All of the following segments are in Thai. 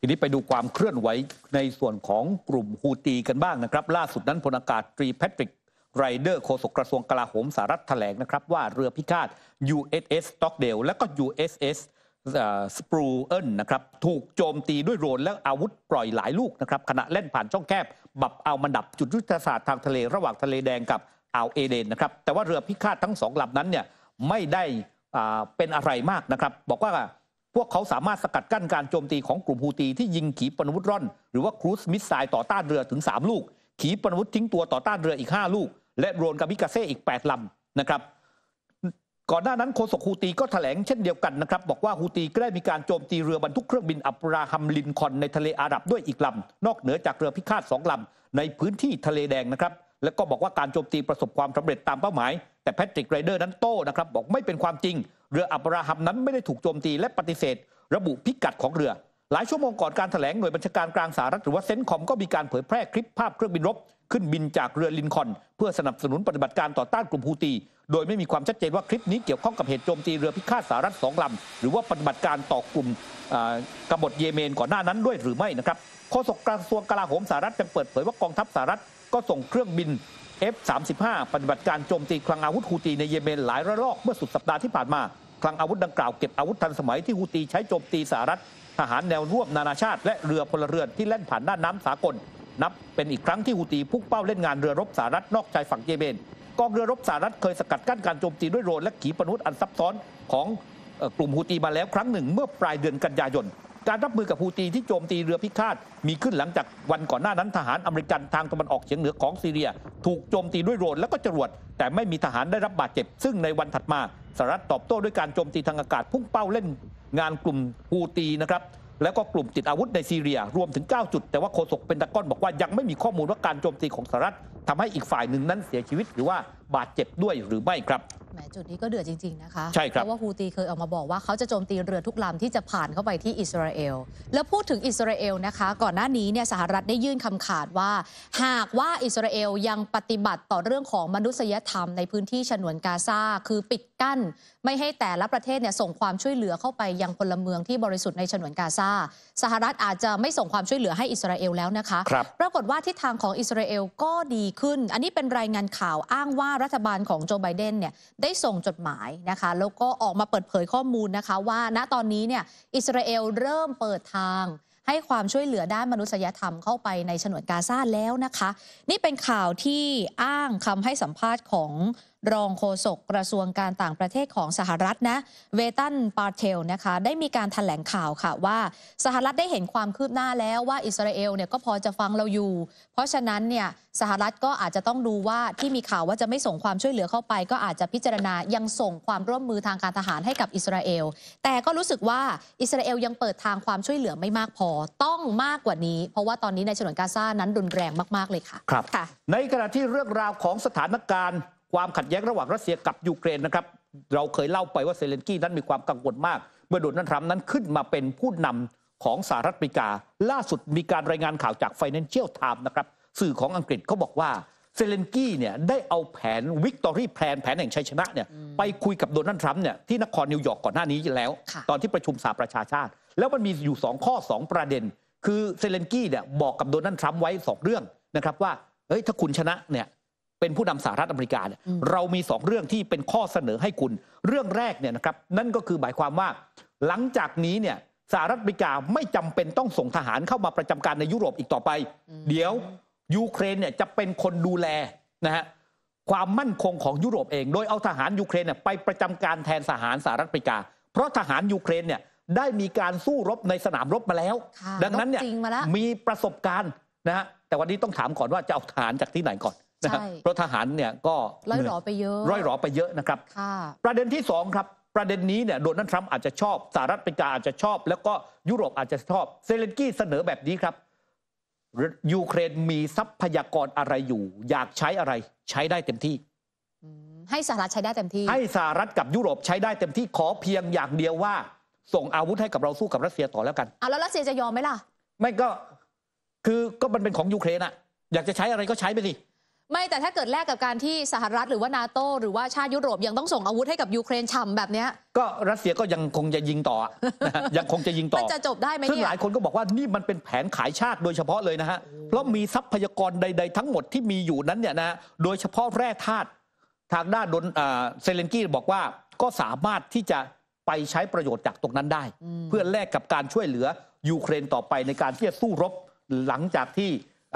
ทีนี้ไปดูความเคลื่อนไหวในส่วนของกลุ่มฮูตีกันบ้างนะครับ ล่าสุดนั้นพลอากาศตรีแพทริกไรเดอร์โฆษกกระทรวงกลาโหมสหรัฐแถลงนะครับว่าเรือพิฆาต USS Stockdale และก็ USS สปรูเอิลนะครับถูกโจมตีด้วยโรน และอาวุธปล่อยหลายลูกนะครับขณะเล่นผ่านช่องแคบ บับเอามันดับจุดยุทธศาสตร์ทางทะเลระหว่างทะเลแดงกับอ่าวเอเดนนะครับแต่ว่าเรือพิฆาตทั้งสองลำนั้นเนี่ยไม่ได้เป็นอะไรมากนะครับบอกว่าพวกเขาสามารถสกัดกั้นการโจมตีของกลุ่มฮูตีที่ยิงขีปนาวุธร่อนหรือว่าครูสมิสไซต่อต้านเรือถึง 3ลูก ขีปนาวุธทิ้งตัวต่อต้านเรืออีก5ลูก และโดรนกามิกาเซ่อีก 8ลำนะครับก่อนหน้านั้นโคสกฮูตีก็ถแถลงเช่นเดียวกันนะครับบอกว่าฮูตีก็ได้มีการโจมตีเรือบรรทุกเครื่องบินอับราฮัมลินคอนในทะเลอาหรับด้วยอีกลำนอกเหนือจากเรือพิฆาตสองลำในพื้นที่ทะเลแดงนะครับและก็บอกว่าการโจมตีประสบความสำเร็จตามเป้าหมายแต่แพทริกไรเดอร์นั้นโต้นะครับบอกไม่เป็นความจริงเรืออับราฮัมนั้นไม่ได้ถูกโจมตีและปฏิเสธ ระบุพิกัดของเรือ หลายชั่วโมงก่อนการถแถลง หน่วยบัญชาการกลางสหรัฐหรือว่าเซนคอมก็มีการเผยแพร่คลิปภาพเครื่องบินรบ ขึ้นบินจากเรือลินคอนเพื่อสนับสนุนปฏิบัติการต่อต้านกลุ่มฮูตี โดยไม่มีความชัดเจนว่าคลิปนี้เกี่ยวข้องกับเหตุโจมตีเรือพิฆาตสหรัฐสองลำหรือว่าปฏิบัติการต่อกลุ่มกบฏเยเมนก่อนหน้านั้นด้วยหรือไม่นะครับโฆษกกระทรวงกลาโหมสหรัฐจึงเปิดเผยว่ากองทัพสหรัฐก็ส่งเครื่องบิน F-35 ปฏิบัติการโจมตีคลังอาวุธฮูตีในเยเมนหลายระลอกเมื่อสุดสัปดาห์ที่ผ่านมาคลังอาวุธดังกล่าวเก็บอาวุธทันสมัยที่ ฮูตีใช้โจมตีสหรัฐ ทหารแนวร่วมนานาชาติและเรือพลเรือนที่แล่นผ่านน่านน้ำสากล นับเป็นอีกครั้งที่ฮูตีพุ่งเป้าเล่นงานเรือรบสหรัฐนอกชายฝั่งเยเมนกองเรือรบสหรัฐเคยสกัดกั้นการโจมตีด้วยโรนและขีปนาวุธอันซับซ้อนของกลุ่มฮูตีมาแล้วครั้งหนึ่งเมื่อปลายเดือนกันยายนการรับมือกับฮูตีที่โจมตีเรือพิฆาตมีขึ้นหลังจากวันก่อนหน้านั้นทหารอเมริกันทางตะวันออกเฉียงเหนือของซีเรีย ถูกโจมตีด้วยโดรนและก็จรวดแต่ไม่มีทหารได้รับบาดเจ็บซึ่งในวันถัดมาสหรัฐตอบโต้ด้วยการโจมตีทางอากาศพุ่งเป้าเล่นงานกลุ่มฮูตีนะครับ แล้วก็กลุ่มติดอาวุธในซีเรียรวมถึง 9 จุดแต่ว่าโฆษกเป็นตะก้อนบอกว่ายังไม่มีข้อมูลว่าการโจมตีของสหรัฐทำให้อีกฝ่ายหนึ่งนั้นเสียชีวิตหรือว่าบาดเจ็บด้วยหรือไม่ครับแหมจุดนี้ก็เดือดจริง ๆ นะคะใช่ครับเพราะว่าฮูตีเคยออกมาบอกว่าเขาจะโจมตีเรือทุกลำที่จะผ่านเข้าไปที่อิสราเอล แล้วพูดถึงอิสราเอลนะคะ ก่อนหน้านี้เนี่ยสหรัฐได้ยื่นคำขาดว่า หากว่าอิสราเอลยังปฏิบัติต่อเรื่องของมนุษยธรรมในพื้นที่ฉนวนกาซาคือปิดกั้น ไม่ให้แต่ละประเทศเนี่ยส่งความช่วยเหลือเข้าไปยังพลเมืองที่บริสุทธิ์ในฉนวนกาซาสหรัฐอาจจะไม่ส่งความช่วยเหลือให้อิสราเอลแล้วนะคะครับปรากฏว่าทิศทางของอิสราเอลก็ดีขึ้น อันนี้เป็นรายงานข่าวอ้างว่ารัฐบาลของโจไบเดนเนี่ย ได้ส่งจดหมายนะคะ แล้วก็ออกมาเปิดเผยข้อมูลนะคะว่า ณตอนนี้เนี่ย อิสราเอลเริ่มเปิดทางให้ความช่วยเหลือด้านมนุษยธรรมเข้าไปในฉนวนกาซาแล้วนะคะ นี่เป็นข่าวที่อ้างคำให้สัมภาษณ์ของรองโฆษกกระทรวงการต่างประเทศของสหรัฐนะเวตันปาเทลนะคะได้มีการถแถลงข่าวค่ะว่า สหรัฐได้เห็นความคืบหน้าแล้วว่าอิสราเอลเนี่ยก็พอจะฟังเราอยู่ เพราะฉะนั้นเนี่ยสหรัฐก็อาจจะต้องดูว่าที่มีข่าวว่าจะไม่ส่งความช่วยเหลือเข้าไป ก็อาจจะพิจารณายังส่งความร่วมมือทางการทหารให้กับอิสราเอลแต่ก็รู้สึกว่าอิสราเอลยังเปิดทางความช่วยเหลือไม่มากพอต้องมากกว่านี้ เพราะว่าตอนนี้ในฉนวนกาซานั้นรุนแรงมากๆเลยค่ะครับในขณะที่เรื่องราวของสถานการณ์ความขัดแย้งระหว่างรัสเซียกับยูเครนนะครับเราเคยเล่าไปว่าเซเลนกี้นั้นมีความกังวลมาก เมื่อโดนนั่นทรัมป์นั้นขึ้นมาเป็นผู้นำของสหรัฐอเมริกา ล่าสุดมีการรายงานข่าวจาก Financial Times นะครับสื่อของอังกฤษเขาบอกว่าเซเลนกี้เนี่ยได้เอาแผนวิกตอรี่แพลนแผนแห่งชัยชนะเนี่ยไปคุยกับโดนัลด์ทรัมป์เนี่ยที่นครนิวยอร์กก่อนหน้านี้แล้วตอนที่ประชุมสหประชาชาติ แล้วมันมีอยู่ 2 ข้อ 2 ประเด็นคือเซเลนกี้เนี่ยบอกกับโดนัลด์ทรัมป์ไว้2 เรื่องนะครับ ว่าเฮ้ยถ้าคุณชนะเนี่ยเป็นผู้นำสหรัฐอเมริกาเนี่ยเรามี 2 เรื่องที่เป็นข้อเสนอให้คุณ เรื่องแรกเนี่ยนะครับนั่นก็คือหมายความว่า หลังจากนี้เนี่ยสหรัฐอเมริกาไม่จำเป็นต้องส่งทหารเข้ามาประจำการในยุโรปอีกต่อไป เดี๋ยวยูเครนเนี่ยจะเป็นคนดูแลนะฮะความมั่นคงของยุโรปเอง โดยเอาทหารยูเครนเนี่ยไปประจำการแทนทหารสหรัฐอเมริกา เพราะทหารยูเครนเนี่ยได้มีการสู้รบในสนามรบมาแล้ว ดังนั้นเนี่ยมีประสบการณ์นะฮะแต่วันนี้ต้องถามก่อนว่าจะเอาทหารจากที่ไหนก่อนนะเพราะทหารเนี่ยก็ร้อยหรอไปเยอะร้อยหรอไปเยอะนะครับประเด็นที่สองครับประเด็นนี้เนี่ยโดนัลด์ทรัมป์อาจจะชอบสหรัฐอเมริกาอาจจะชอบ แล้วก็ยุโรปอาจจะชอบ เซเลนกี้เสนอแบบนี้ครับยูเครนมีทรัพยากรอะไรอยู่ อยากใช้อะไรใช้ได้เต็มที่ให้สหรัฐใช้ได้เต็มที่ ให้สหรัฐกับยุโรปใช้ได้เต็มที่ขอเพียงอย่างเดียวว่า ส่งอาวุธให้กับเราสู้กับรัสเซียต่อแล้วกันอ้าแล้วรัสเซียจะยอมไหมล่ะไม่ก็คือก็มันเป็นของยูเครนอะอยากจะใช้อะไรก็ใช้ไปสิไม่ แต่ถ้าเกิดแลกกับการที่สหรัฐ หรือว่านาโต หรือว่าชาติยุโรปยังต้องส่งอาวุธให้กับยูเครนฉ่ำแบบเนี้ย ก็รัสเซียก็ยังคงจะยิงต่อยังคงจะยิงต่อจะจบได้ไหมซึ่ง่หลายคนก็บอกว่านี่มันเป็นแผนขายชาติโดยเฉพาะเลยนะฮะ เพราะมีทรัพยากรใดๆทั้งหมดที่มีอยู่นั้นเนี่ยนะโดยเฉพาะแร่ธาตุทางด้านดนเซเลนกี้บอกว่าก็สามารถที่จะไปใช้ประโยชน์จากตรงนั้นได้ เพื่อแลกกับการช่วยเหลือยูเครนต่อไปในการที่จะสู้รบหลังจากที่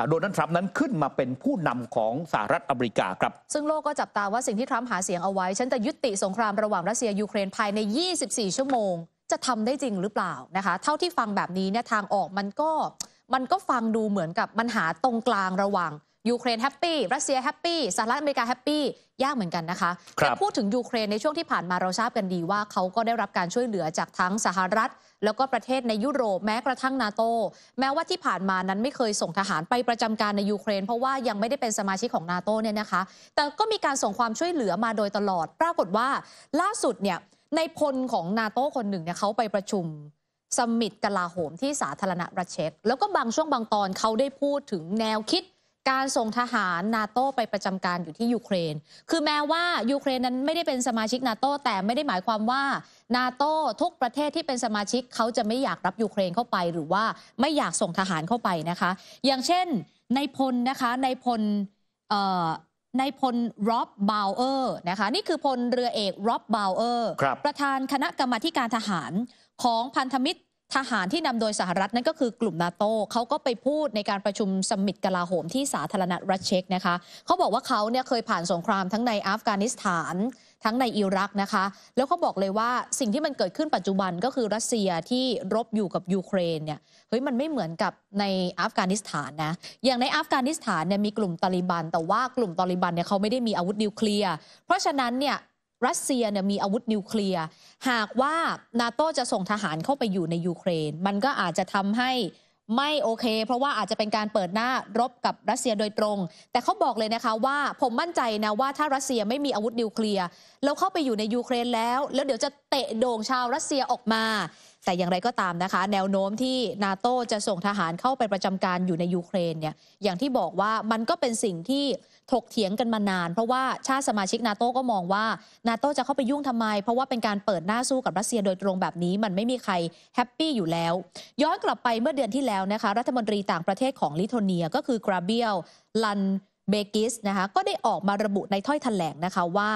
โดนัลด์ทรัมป์นั้นขึ้นมาเป็นผู้นำของสหรัฐอเมริกาครับ ซึ่งโลกก็จับตาว่าสิ่งที่ทรัมป์หาเสียงเอาไว้ ฉันจะยุติสงครามระหว่างรัสเซียยูเครนภายใน 24 ชั่วโมง จะทำได้จริงหรือเปล่านะคะ เท่าที่ฟังแบบนี้เนี่ยทางออกมันก็ มันก็ฟังดูเหมือนกับมันหาตรงกลางระหว่างยูเครนแฮปปี้รัสเซียแฮปปี้สหรัฐอเมริกาแฮปปี้ยากเหมือนกันนะคะแต่พูดถึงยูเครนในช่วงที่ผ่านมาเราทราบกันดีว่าเขาก็ได้รับการช่วยเหลือจากทั้งสหรัฐ แล้วก็ประเทศในยุโรปแม้กระทั่งนาโตแม้ว่าที่ผ่านมานั้นไม่เคยส่งทหารไปประจำการในยูเครนเพราะว่ายังไม่ได้เป็นสมาชิกของนาโตเนี่ยนะคะแต่ก็มีการส่งความช่วยเหลือมาโดยตลอด ปรากฏว่า ล่าสุดเนี่ยในพลของนาโตคนหนึ่งเนี่ยเขาไปประชุมสมิตกลาโหมที่สาธารณรัฐเช็กแล้วก็บางช่วงบางตอนเขาได้พูดถึงแนวคิดการส่งทหาร นาโตไปประจำการอยู่ที่ยูเครน คือแม้ว่ายูเครนนั้นไม่ได้เป็นสมาชิกนาโตแต่ไม่ได้หมายความว่านาโตทุกประเทศที่เป็นสมาชิกเขาจะไม่อยากรับยูเครนเข้าไป หรือว่าไม่อยากส่งทหารเข้าไปนะคะ อย่างเช่นในพลนะคะในพลในพลร็อบบาวเออร์นะคะนี่คือพลเรือเอกร็อบบาวเออร์ประธานคณะกรรมาการทหารของพันธมิตรทหารที่นำโดยสหรัฐนั่นก็คือกลุ่มนาโตเขาก็ไปพูดในการประชุมสมิตกลาโหมที่สาธารณรัฐเช็กนะคะ เขาบอกว่าเขาเนี่ยเคยผ่านสงครามทั้งในอัฟกานิสถานทั้งในอิรักนะคะแล้วเขาบอกเลยว่าสิ่งที่มันเกิดขึ้นปัจจุบันก็คือรัสเซียที่รบอยู่กับยูเครนเนี่ยเฮ้ยมันไม่เหมือนกับในอัฟกานิสถานนะอย่างในอัฟกานิสถานเนี่ยมีกลุ่มตาลิบันแต่ว่ากลุ่มตาลิบันเนี่ยเขาไม่ได้มีอาวุธนิวเคลียร์เพราะฉะนั้นเนี่ยรัสเซียเนี่ยมีอาวุธนิวเคลียร์ หากว่านาโตจะส่งทหารเข้าไปอยู่ในยูเครนมันก็อาจจะทำให้ไม่โอเค เพราะว่าอาจจะเป็นการเปิดหน้ารบกับรัสเซียโดยตรง แต่เขาบอกเลยนะคะว่าผมมั่นใจนะว่าถ้า รัสเซียไม่มีอาวุธนิวเคลียร์แล้วเข้าไปอยู่ในยูเครนแล้วแล้วเดี๋ยวจะเตะโด่งชาวรัสเซียออกมาแต่อย่างไรก็ตามนะคะ แนวโน้มที่นาโตจะส่งทหารเข้าไปประจำการอยู่ในยูเครนเนี่ยอย่างที่บอกว่ามันก็เป็นสิ่งที่ถกเถียงกันมานานเพราะว่าชาติสมาชิกนาโตก็มองว่านาโตจะเข้าไปยุ่งทำไม เพราะว่าเป็นการเปิดหน้าสู้กับรัสเซียโดยตรงแบบนี้ มันไม่มีใครแฮปปี้อยู่แล้ว ย้อนกลับไปเมื่อเดือนที่แล้วนะคะ รัฐมนตรีต่างประเทศของลิทัวเนีย ก็คือกราเบียลลันเบกิสนะคะก็ได้ออกมาระบุในถ้อยแถลงนะคะว่า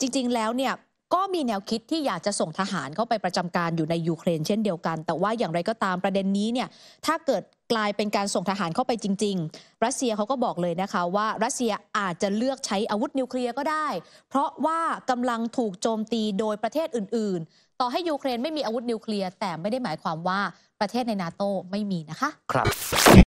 จริง ๆ แล้วเนี่ยก็มีแนวคิดที่อยากจะส่งทหารเข้าไปประจำการอยู่ในยูเครน เช่นเดียวกัน แต่ว่าอย่างไรก็ตามประเด็นนี้ เนี่ย ถ้าเกิดกลายเป็นการส่งทหารเข้าไปจริง ๆ รัสเซียเขาก็บอกเลยนะคะว่ารัสเซียอาจจะเลือกใช้อาวุธนิวเคลียร์ก็ได้ เพราะว่ากำลังถูกโจมตีโดยประเทศอื่น ๆ ต่อให้ยูเครนไม่มีอาวุธนิวเคลียร์แต่ไม่ได้หมายความว่าประเทศในนาโตไม่มีนะคะครับ